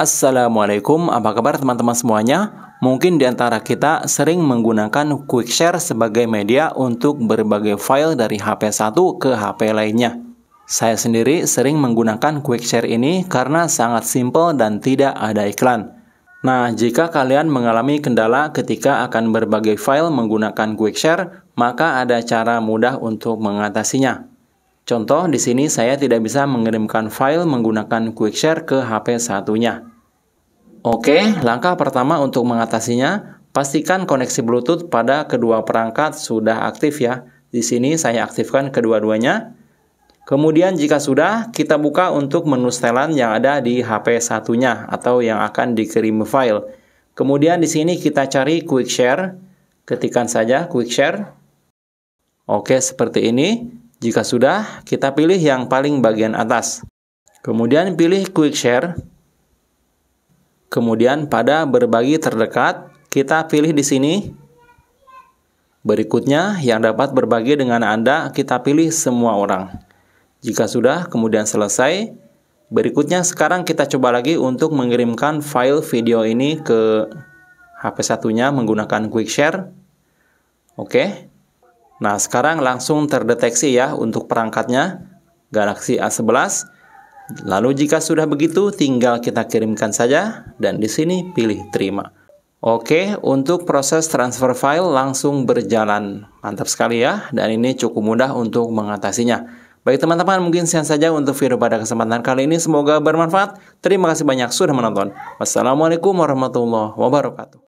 Assalamualaikum, apa kabar teman-teman semuanya? Mungkin di antara kita sering menggunakan quick share sebagai media untuk berbagai file dari HP satu ke HP lainnya. Saya sendiri sering menggunakan quick share ini karena sangat simple dan tidak ada iklan. Nah, jika kalian mengalami kendala ketika akan berbagai file menggunakan quick share, maka ada cara mudah untuk mengatasinya. Contoh, di sini saya tidak bisa mengirimkan file menggunakan quick share ke HP satunya. Oke, langkah pertama untuk mengatasinya, pastikan koneksi Bluetooth pada kedua perangkat sudah aktif ya. Di sini saya aktifkan kedua-duanya. Kemudian jika sudah, kita buka untuk menu setelan yang ada di HP satunya atau yang akan dikirim file. Kemudian di sini kita cari quick share. Ketikan saja quick share. Oke, seperti ini. Jika sudah, kita pilih yang paling bagian atas. Kemudian pilih quick share. Kemudian pada berbagi terdekat, kita pilih di sini. Berikutnya yang dapat berbagi dengan Anda, kita pilih semua orang. Jika sudah, kemudian selesai. Berikutnya sekarang kita coba lagi untuk mengirimkan file video ini ke HP satunya menggunakan quick share. Oke. Nah, sekarang langsung terdeteksi ya untuk perangkatnya Galaxy A11. Lalu jika sudah begitu, tinggal kita kirimkan saja dan di sini pilih terima. Oke, untuk proses transfer file langsung berjalan. Mantap sekali ya, dan ini cukup mudah untuk mengatasinya. Baik teman-teman, mungkin sekian saja untuk video pada kesempatan kali ini. Semoga bermanfaat. Terima kasih banyak sudah menonton. Wassalamualaikum warahmatullahi wabarakatuh.